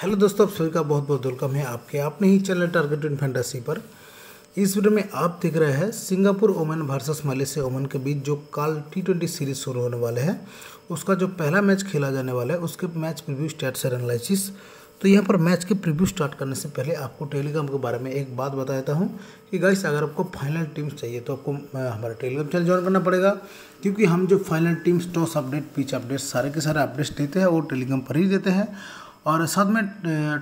hello दोस्तों आप सभी का बहुत बहुत वेलकम है आपके आपने ही चैनल टारगेट इन फैंटेसी पर इस वीडियो में आप देख रहे हैं सिंगापुर ओमन वर्सेस मलेशिया ओमन के बीच जो कल टी ट्वेंटी सीरीज शुरू होने वाले हैं उसका जो पहला मैच खेला जाने वाला है उसके मैच प्रीव्यू स्टार्ट से एनालिसिस तो यहाँ पर मैच के प्रीव्यू स्टार्ट करने से पहले आपको टेलीग्राम के बारे में एक बात बता देता हूँ कि गाइस अगर आपको फाइनल टीम्स चाहिए तो आपको हमारा टेलीग्राम चैनल ज्वाइन करना पड़ेगा क्योंकि हम जो final teams toss update pitch update सारे के सारे अपडेट्स देते हैं वो टेलीग्राम पर ही देते हैं और साथ में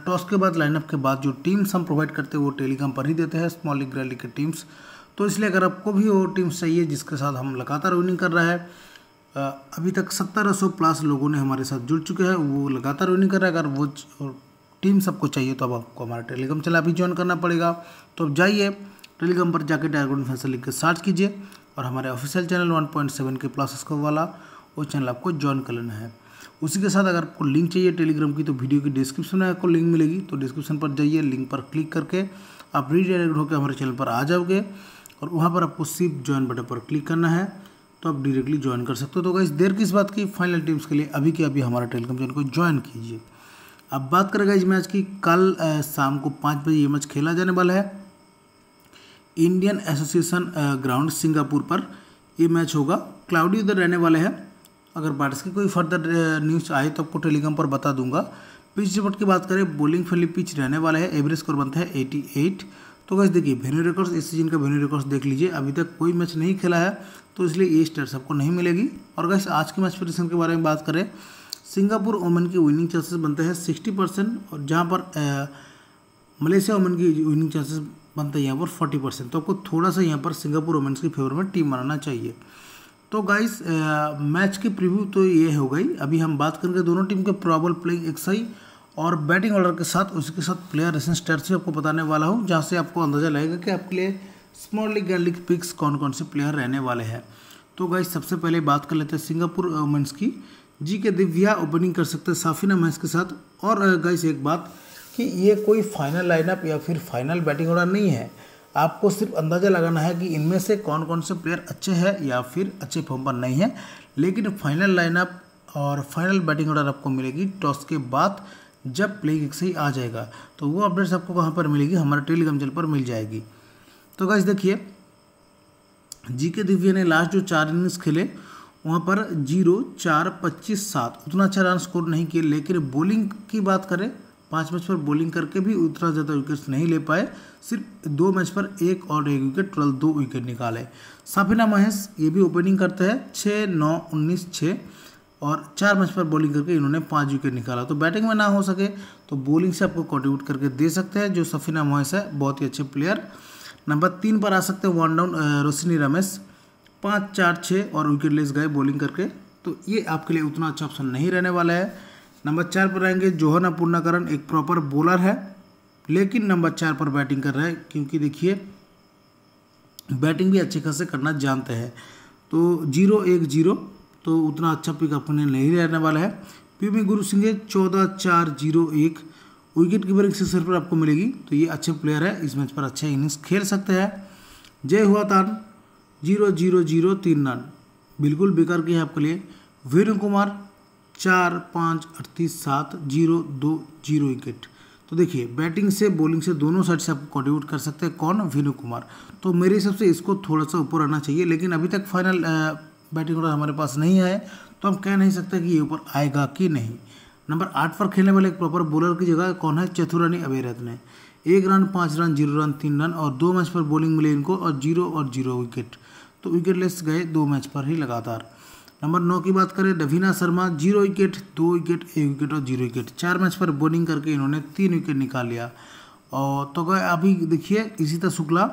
टॉस के बाद लाइनअप के बाद जो टीम्स हम प्रोवाइड करते हैं वो टेलीग्राम पर ही देते हैं स्मॉल लीग रैली के टीम्स तो इसलिए अगर आपको भी वो टीम्स चाहिए जिसके साथ हम लगातार विनिंग कर रहा है अभी तक सत्तर सौ प्लस लोगों ने हमारे साथ जुड़ चुके हैं वो लगातार विनिंग कर रहा है अगर वो टीम्स आपको चाहिए तो अब आपको हमारा टेलीग्राम चला अभी ज्वाइन करना पड़ेगा तो अब जाइए टेलीग्राम पर जाके टाइगोन फैसल लिख के सर्च कीजिए और हमारे ऑफिशियल चैनल 1.7 के प्लस स्कोर वाला वो चैनल आपको ज्वाइन कर लेना है उसी के साथ अगर आपको लिंक चाहिए टेलीग्राम की तो वीडियो की डिस्क्रिप्शन में आपको लिंक मिलेगी तो डिस्क्रिप्शन पर जाइए लिंक पर क्लिक करके आप रीडायरेक्ट होकर हमारे चैनल पर आ जाओगे और वहाँ पर आपको सिर्फ ज्वाइन बटन पर क्लिक करना है तो आप डायरेक्टली ज्वाइन कर सकते हो तो इस देर किस बात की फाइनल टीम्स के लिए अभी के अभी हमारा टेलीग्राम चैनल को ज्वाइन कीजिए अब बात करेगा इस मैच की कल शाम को पाँच बजे ये मैच खेला जाने वाला है इंडियन एसोसिएशन ग्राउंड सिंगापुर पर ये मैच होगा क्लाउडी उधर रहने वाले हैं अगर बैट्स की कोई फर्दर न्यूज़ आए तो आपको टेलीग्राम पर बता दूंगा पिच रिपोर्ट की बात करें बॉलिंग फैली पिच रहने वाला है एवरेज स्कोर बनता है 88 तो गैस देखिए वेन्यू रिकॉर्ड्स इस सीजन का वेन्यू रिकॉर्ड्स देख लीजिए अभी तक कोई मैच नहीं खेला है तो इसलिए ये स्टेट सबको नहीं मिलेगी और गैस आज के मैच पोजिशन के बारे में बात करें सिंगापुर ओमन की विनिंग चांसेस बनते हैं सिक्सटी परसेंट और जहाँ पर मलेशिया ओमन की विनिंग चांसेस बनते हैं यहाँ पर फोर्टी परसेंट तो आपको थोड़ा सा यहाँ पर सिंगापुर ओमेंस की फेवर में टीम बनाना चाहिए तो गाइस मैच की प्रीव्यू तो ये हो गई अभी हम बात करेंगे दोनों टीम के प्रॉबल प्लेइंग एक सही और बैटिंग ऑर्डर के साथ उसके साथ प्लेयर रेसेंट स्टैटसी आपको बताने वाला हूँ जहाँ से आपको अंदाजा लगेगा कि आपके लिए स्मॉल लीग या लीग पिक्स कौन कौन से प्लेयर रहने वाले हैं तो गाइस सबसे पहले बात कर लेते हैं सिंगापुर वुमेंस की जी के दिव्या ओपनिंग कर सकते हैं साफिना महस के साथ और गाइस एक बात कि ये कोई फाइनल लाइनअप या फिर फाइनल बैटिंग ऑर्डर नहीं है आपको सिर्फ अंदाज़ा लगाना है कि इनमें से कौन कौन से प्लेयर अच्छे हैं या फिर अच्छे फॉर्म पर नहीं है लेकिन फाइनल लाइनअप और फाइनल बैटिंग ऑर्डर आपको मिलेगी टॉस के बाद जब प्लेइंग से ही आ जाएगा तो वो अपडेट्स आपको कहाँ पर मिलेगी हमारे टेलीग्राम चैनल पर मिल जाएगी तो गाइज देखिए जी के दिव्य ने लास्ट जो चार इनिंग्स खेले वहाँ पर जीरो चार पच्चीस सात उतना अच्छा रन स्कोर नहीं किए लेकिन बॉलिंग की बात करें पाँच मैच पर बॉलिंग करके भी उतना ज़्यादा विकेट्स नहीं ले पाए सिर्फ दो मैच पर एक और एक विकेट टोटल दो विकेट निकाले साफिना महेश ये भी ओपनिंग करते हैं छः नौ उन्नीस छः और चार मैच पर बॉलिंग करके इन्होंने पाँच विकेट निकाला तो बैटिंग में ना हो सके तो बॉलिंग से आपको कॉन्ट्रीब्यूट करके दे सकते हैं जो सफीना मोहस है बहुत ही अच्छे प्लेयर नंबर तीन पर आ सकते हैं वन डाउन रोशनी रमेश पाँच चार छः और विकेट लेस गए बॉलिंग करके तो ये आपके लिए उतना अच्छा ऑप्शन नहीं रहने वाला है नंबर चार पर आएंगे जोहन अपूर्णाकरण एक प्रॉपर बॉलर है लेकिन नंबर चार पर बैटिंग कर रहा है क्योंकि देखिए बैटिंग भी अच्छे खासे करना जानते हैं तो जीरो एक जीरो तो उतना अच्छा पिक अपने नहीं रहने वाला है पी गुरु सिंह चौदह चार जीरो एक विकेट कीपर की सिर पर आपको मिलेगी तो ये अच्छे प्लेयर है इस मैच पर अच्छा इनिंग्स खेल सकते हैं जय हुआ तान जीरो जीरो जीरो तीन रन बिल्कुल बेकार के है आपके लिए वीरू कुमार चार पाँच अड़तीस सात जीरो दो जीरो विकेट तो देखिए बैटिंग से बॉलिंग से दोनों साइड से आप कॉन्ट्रीब्यूट कर सकते हैं कौन विनू कुमार तो मेरे हिसाब से इसको थोड़ा सा ऊपर आना चाहिए लेकिन अभी तक फाइनल बैटिंग ऑर्डर हमारे पास नहीं आए तो हम कह नहीं सकते कि ये ऊपर आएगा कि नहीं नंबर आठ पर खेलने वाले एक प्रॉपर बॉलर की जगह कौन है चतुरानी अभेरत्न एक रन पाँच रन जीरो रन तीन रन और दो मैच पर बॉलिंग मिली इनको और जीरो और जीरो विकेट तो विकेट लेस गए दो मैच पर ही लगातार नंबर नौ की बात करें रवीना शर्मा जीरो विकेट दो विकेट एक विकेट और जीरो विकेट चार मैच पर बॉलिंग करके इन्होंने तीन विकेट निकाल लिया और तो अभी देखिए इसीता शुक्ला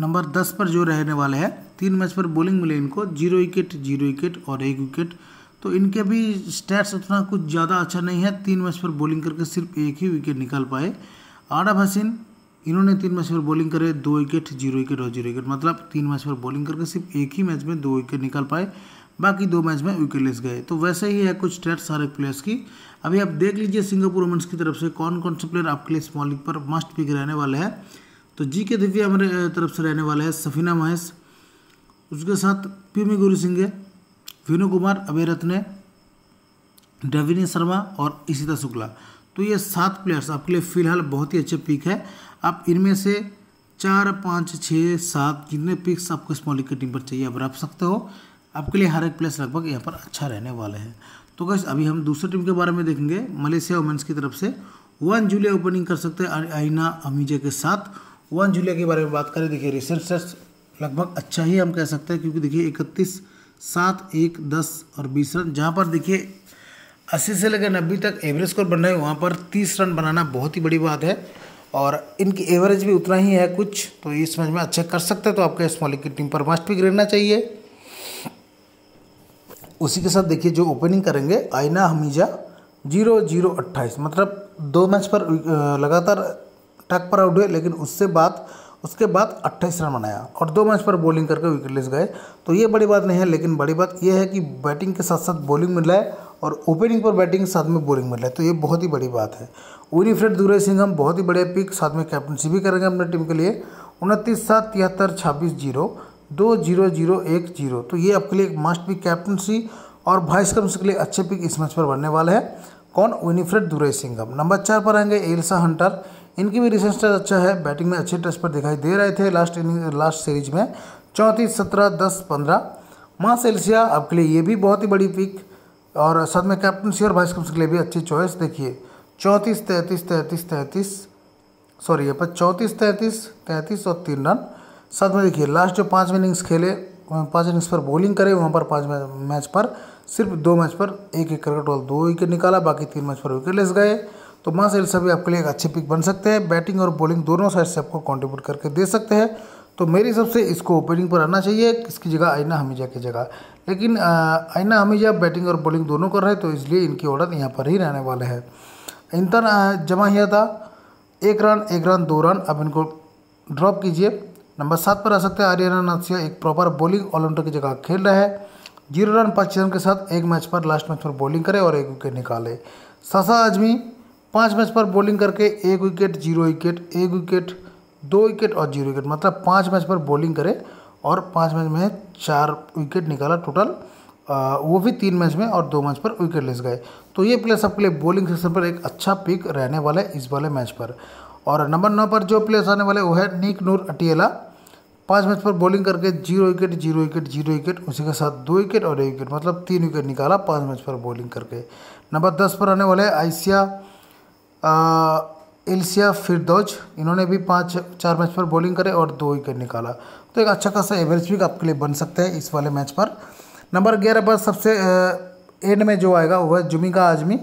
नंबर दस पर जो रहने वाले हैं तीन मैच पर बॉलिंग मिले इनको जीरो विकेट जीरो विकेट और एक विकेट तो इनके भी स्टैट्स उतना कुछ ज़्यादा अच्छा नहीं है तीन मैच पर बॉलिंग करके सिर्फ एक ही विकेट निकाल पाए आरब हसीन इन्होंने तीन मैच पर बॉलिंग करे दो विकेट जीरो विकेट और जीरो विकेट मतलब तीन मैच पर बॉलिंग करके सिर्फ एक ही मैच में दो विकेट निकाल पाए बाकी दो मैच में लेस गए तो वैसे ही है कुछ स्टेट्स हर एक प्लेयर्स की अभी आप देख लीजिए सिंगापुर वुमेंस की तरफ से कौन कौन से प्लेयर आपके लिए स्मॉल लीग पर मस्ट पिक रहने वाले हैं तो जी के दिव्या हमारे तरफ से रहने वाले हैं सफीना महेश उसके साथ पीमी गुरु सिंह विनू कुमार अभय रत्ने डविनी शर्मा और इशिता शुक्ला तो ये सात प्लेयर्स आपके लिए फ़िलहाल बहुत ही अच्छे पिक है आप इनमें से चार पाँच छः सात जितने पिक्स आपको स्मॉल लीग की टीम पर चाहिए आप रख सकते हो आपके लिए हर एक प्लेस लगभग यहाँ पर अच्छा रहने वाले हैं तो गैस अभी हम दूसरे टीम के बारे में देखेंगे मलेशिया वुमेंस की तरफ से वन जुलाई ओपनिंग कर सकते हैं आइना अमीजा के साथ वन जुलाई के बारे में बात करें देखिए रिसर्चर्स लगभग अच्छा ही हम कह सकते हैं क्योंकि देखिए इकतीस सात एक दस और बीस रन जहाँ पर देखिए अस्सी से लेकर नब्बे तक एवरेज स्कोर बन रहे हैं वहाँ पर तीस रन बनाना बहुत ही बड़ी बात है और इनकी एवरेज भी उतना ही है कुछ तो इस समझ में अच्छा कर सकते हैं तो आपके स्मॉल की टीम पर मस्ट भी गिरना चाहिए उसी के साथ देखिए जो ओपनिंग करेंगे आईना हमीजा जीरो जीरो अट्ठाईस मतलब दो मैच पर लगातार टक पर आउट हुए लेकिन उससे बाद उसके बाद 28 रन बनाया और दो मैच पर बॉलिंग करके विकेट लेस गए तो ये बड़ी बात नहीं है लेकिन बड़ी बात यह है कि बैटिंग के साथ साथ बॉलिंग मिल रहा है और ओपनिंग पर बैटिंग के साथ में बॉलिंग मिल रहा है तो ये बहुत ही बड़ी बात है विनीफ्रेड दुरई सिंह हम बहुत ही बड़े पिक साथ में कैप्टनशिप भी करेंगे अपने टीम के लिए उनतीस सात तिहत्तर छब्बीस जीरो दो जीरो जीरो एक जीरो तो ये आपके लिए मस्ट पिक कैप्टनसी और वाइस कप्टन के लिए अच्छे पिक इस मैच पर बनने वाले हैं कौन विनीफ्रेड दुरे सिंगम नंबर चार पर आएंगे एल्सा हंटर इनकी भी रिसेंट टेस्ट अच्छा है बैटिंग में अच्छे टेस्ट पर दिखाई दे रहे थे लास्ट इनिंग लास्ट सीरीज में चौंतीस सत्रह दस पंद्रह मास एल्सिया आपके लिए ये भी बहुत ही बड़ी पिक और साथ में कैप्टनसी और वाइस कप्टन के लिए भी अच्छी चॉइस देखिए चौंतीस तैंतीस तैंतीस तैंतीस सॉरी ये पर चौंतीस तैंतीस तैंतीस और तीन रन साथ में देखिए लास्ट जो पाँच इनिंग्स खेले पाँच इनिंग्स पर बॉलिंग करे वहाँ पर पाँच मैच पर सिर्फ दो मैच पर एक एक करके टोटल दो विकेट निकाला बाकी तीन मैच पर विकेट लेस गए तो से सभी आपके लिए एक अच्छे पिक बन सकते हैं बैटिंग और बॉलिंग दोनों साइड से आपको कॉन्ट्रीब्यूट करके दे सकते हैं तो मेरे हिसाब से इसको ओपनिंग पर आना चाहिए किसकी जगह आइना हमीजा की जगह लेकिन आइना हमीजा बैटिंग और बॉलिंग दोनों कर रहे तो इसलिए इनकी ऑर्डर यहाँ पर ही रहने वाले हैं इंतन जमा किया था एक रन एक रन दो रन अब इनको ड्रॉप कीजिए नंबर सात पर आ सकते हैं आर्यन नाथसिया एक प्रॉपर बॉलिंग ऑलराउंडर की जगह खेल रहा है जीरो रन पाँच रन के साथ एक मैच पर लास्ट मैच पर बॉलिंग करे और एक विकेट निकाले सासा आजमी पाँच मैच पर बॉलिंग करके एक विकेट जीरो विकेट एक विकेट दो विकेट और जीरो विकेट मतलब पाँच मैच पर बॉलिंग करे और पाँच मैच में चार विकेट निकाला टोटल वो भी तीन मैच में और दो मैच पर विकेट लेस गए तो ये प्लेयर सबके लिए बॉलिंग सेक्शन पर एक अच्छा पिक रहने वाला है इस वाले मैच पर और नंबर नौ पर जो प्लेयर्स आने वाले वो है नीक नूर अटियला पाँच मैच पर बॉलिंग करके zero wicket zero wicket zero wicket उसी के साथ दो विकेट और एक विकेट मतलब तीन विकेट निकाला पाँच मैच पर बॉलिंग करके नंबर दस पर आने वाले आइसिया एल्सिया फिरदौज इन्होंने भी पाँच चार मैच पर बॉलिंग करे और दो विकेट निकाला तो एक अच्छा खासा एवरेज भी आपके लिए बन सकते हैं इस वाले मैच पर नंबर ग्यारह पर सबसे एंड में जो आएगा वह जुमिका आजमी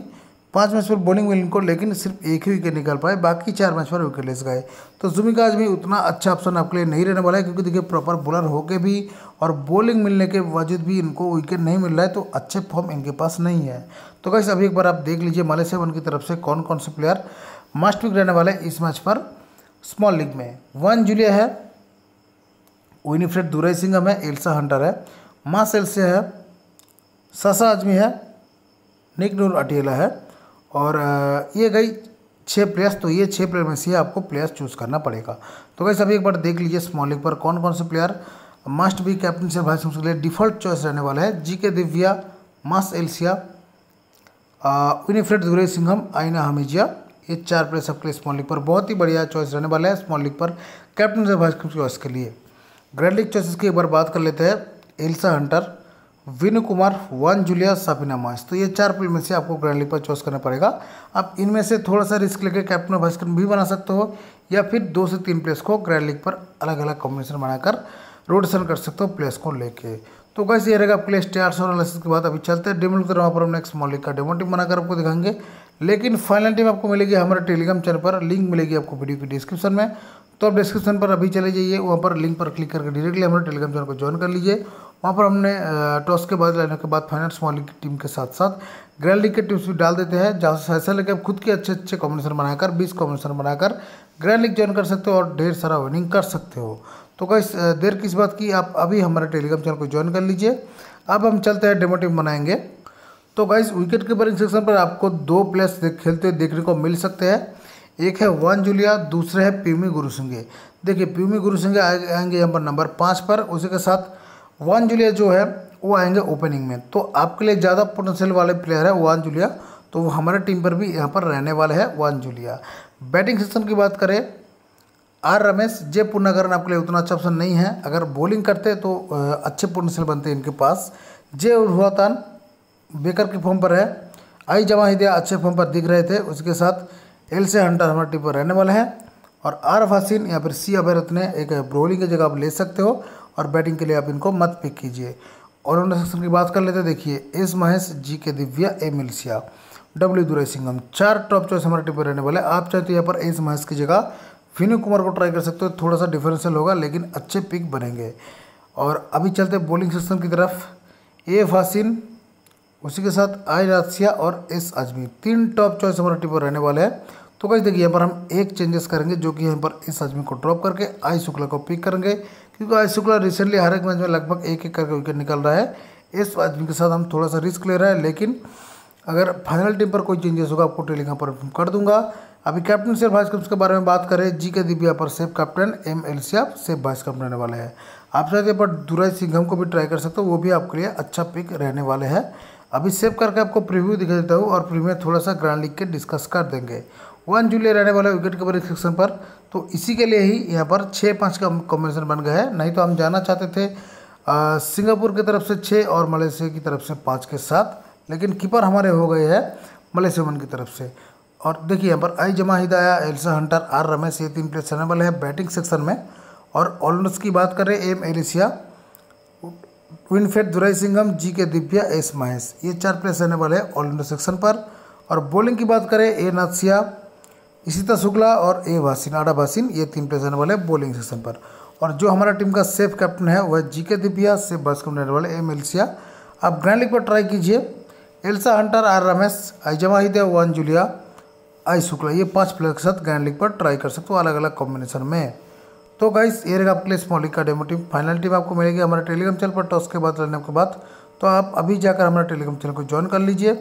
पाँच मैच पर बॉलिंग में इनको लेकिन सिर्फ एक ही विकेट निकाल पाए बाकी चार मैच पर विकेट लेस गए तो जुमिका आज भी उतना अच्छा ऑप्शन आपके लिए नहीं रहने वाला है क्योंकि देखिए प्रॉपर बॉलर होके भी और बॉलिंग मिलने के बावजूद भी इनको विकेट नहीं मिल रहा है तो अच्छे फॉर्म इनके पास नहीं है तो कैसे अभी एक बार आप देख लीजिए मलेशिया वन की तरफ से कौन कौन से प्लेयर मास्ट विक रहने वाले इस मैच पर स्मॉल लीग में वन जूलिया है विनिफ्रेड दुरई सिंगम है एल्सा हंटर है मास एल्से है ससा आजमी है निक नूर अटेला है और ये गई छः प्लेयर्स तो ये छः प्लेयर में से आपको प्लेयर्स चूज़ करना पड़ेगा तो गई सभी एक बार देख लीजिए स्मॉल लीग पर कौन कौन से प्लेयर मस्ट भी कैप्टन से भाई के लिए डिफॉल्ट चॉइस रहने वाला है जी के दिव्या मस एल्सिया विनिफ्रेड दुरे सिंघम आइना हमीजिया ये चार प्लेयर सबके लिए स्मॉल लीग पर बहुत ही बढ़िया चॉइस रहने वाला है स्मॉल लीग पर कैप्टन से भाई चॉइस के लिए ग्रैंड लीग चॉइस की एक बार बात कर लेते हैं Elsa Hunter Vinu Kumar Wan Julia Sabina मास तो ये चार प्लेयर में से आपको ग्रैंड लीग पर चॉइस करना पड़ेगा आप इनमें से थोड़ा सा रिस्क लेकर कैप्टन भास्कर भी बना सकते हो या फिर दो से तीन प्लेयर्स को ग्रैंड लीग पर अलग अलग कॉम्बिनेशन बनाकर रोटेशन कर सकते हो प्लेयर्स को लेके तो कैसे ये रहेगा प्लेस टी आर सौ के बाद अभी चलते हैं डेमो की पर हम नेक्स्ट मॉलिक का डेमो टीम बनाकर आपको दिखाएंगे लेकिन फाइनल टीम आपको मिलेगी हमारे टेलीग्राम चैनल पर लिंक मिलेगी आपको वीडियो के डिस्क्रिप्शन में तो आप डिस्क्रिप्शन पर अभी चले जाइए वहाँ पर लिंक पर क्लिक करके डायरेक्टली हमारे टेलीग्राम चैनल को ज्वाइन कर लीजिए वहाँ पर हमने टॉस के बाद लेने के बाद फाइनल स्मॉल लीग की टीम के साथ साथ ग्रैंड लीग के टीम्स भी डाल देते हैं जहाँ से ऐसा लगे आप खुद के अच्छे अच्छे कॉम्बिनेशन बनाकर बीस कॉम्बिनेशन बनाकर ग्रैंड लीग ज्वाइन कर सकते हो और ढेर सारा विनिंग कर सकते हो तो कई देर किस बात की आप अभी हमारे टेलीग्राम चैनल को ज्वाइन कर लीजिए अब हम चलते हैं डेमो टीम बनाएंगे तो गाइज विकेट कीपर सेक्शन पर आपको दो प्लेयर्स खेलते हुए देखने को मिल सकते हैं एक है वन जुलिया दूसरे है पीमी गुरुसिंगे देखिए पीमी गुरुसिंगे आएंगे यहाँ पर नंबर पाँच पर उसी के साथ वन जुलिया जो है वो आएंगे ओपनिंग में तो आपके लिए ज़्यादा पोटेंशियल वाले प्लेयर है वन जुलिया तो वो हमारे टीम पर भी यहाँ पर रहने वाले हैं वन जुलिया बैटिंग सेक्शन की बात करें आर रमेश जे पूर्णाकरण आपके लिए उतना अच्छा ऑप्शन नहीं है अगर बॉलिंग करते तो अच्छे पोटेंशियल बनते हैं इनके पास जे उतान बेकर के फॉर्म पर है आई जमा दिया अच्छे फॉर्म पर दिख रहे थे उसके साथ एल से हंटर हमारे टीम पर रहने वाले हैं और आर फासिन या फिर सी अभ्यरथ ने एक ब्रोलिंग की जगह आप ले सकते हो और बैटिंग के लिए आप इनको मत पिक कीजिए ऑलराउंडर सेक्शन की बात कर लेते देखिए S Mahesh G K Divya A मिल्सिया डब्ल्यू दुरे सिंगम चार टॉप चॉइस हमारे टीम पर रहने वाले आप चाहे तो यहाँ पर एस महेश की जगह विनू कुमार को ट्राई कर सकते हो थोड़ा सा डिफरेंशियल होगा लेकिन अच्छे पिक बनेंगे और अभी चलते बॉलिंग सिस्टम की तरफ ए फासिन उसी के साथ आई राशिया और एस आजमी तीन टॉप चॉइस हमारे टीम पर रहने वाले हैं तो कैसे देखिए यहाँ पर हम एक चेंजेस करेंगे जो कि यहाँ पर एस आजमी को ड्रॉप करके आई शुक्ला को पिक करेंगे क्योंकि आई शुक्ला रिसेंटली हर एक मैच में लगभग एक एक करके विकेट निकल रहा है एस आजमी के साथ हम थोड़ा सा रिस्क ले रहे हैं लेकिन अगर फाइनल टीम पर कोई चेंजेस होगा आपको टेलिंग यहाँ पर कर दूंगा अभी कैप्टन सेफ वाइस कैप्टन के बारे में बात करें जी के दिव्या पर safe captain M L C आप सेफ वाइस कैप्टन रहने वाले हैं आप चाहते यहाँ पर दुराज सिंघम को भी ट्राई कर सकते हो वो भी आपके लिए अच्छा पिक रहने वाले हैं अभी सेव करके आपको प्रीव्यू दिखा देता हूँ और प्रीव्यू में थोड़ा सा ग्रांड लिख के डिस्कस कर देंगे वन जूलिया रहने वाला विकेट कीपर सेक्शन पर तो इसी के लिए ही यहाँ पर छः पाँच का कॉम्बिनेशन बन गया है नहीं तो हम जाना चाहते थे सिंगापुर की तरफ से छः और मलेशिया की तरफ से पाँच के साथ लेकिन कीपर हमारे हो गए हैं मलेशिया वन की तरफ से और देखिए यहाँ पर आई जमा हिदाया एल्सा हंटर आर रमेश ये तीन प्लेयर रहने वाले हैं बैटिंग सेक्शन में और ऑलराउंडर्स की बात करें एम एलिसिया विनफेड फेट Duraisingam G K Divya S Mahesh ये चार प्लेयर्स रहने वाले हैं ऑलराउंडर सेक्शन पर और बॉलिंग की बात करें ए नाथसिया इशिता शुक्ला और ए भासिन आडा भासिन ये तीन प्लेयर्स रहने वाले हैं बॉलिंग सेक्शन पर और जो हमारा टीम का सेफ कैप्टन है वह जी के दिव्या सेफ कैप्टन रहने वाले एम एलसिया आप ग्रैंड लीग पर ट्राई कीजिए Elsa Hunter R Ramesh I हिदे वन जुलिया आई शुक्ला ये पाँच प्लेयर के साथ ग्रैंड लीग पर ट्राई कर सकते हो अलग अलग कॉम्बिनेशन में तो गाइस ये रहेगा आपके लिए स्मॉल का डेमो टीम फाइनल टीम आपको मिलेगी हमारे टेलीग्राम चैनल पर टॉस के बाद लेने के बाद तो आप अभी जाकर हमारे टेलीग्राम चैनल को ज्वाइन कर लीजिए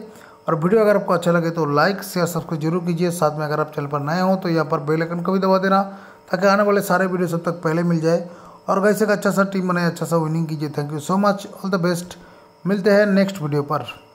और वीडियो अगर आपको अच्छा लगे तो लाइक शेयर सब्सक्राइब जरूर कीजिए साथ में अगर आप चैनल पर नए हो तो यहाँ पर बेल आइकन को भी दबा देना ताकि आने वाले सारे वीडियो सब तक पहले मिल जाए और गाइस एक अच्छा सा टीम बनाए अच्छा सा विनिंग कीजिए thank you so much all the best मिलते हैं नेक्स्ट वीडियो पर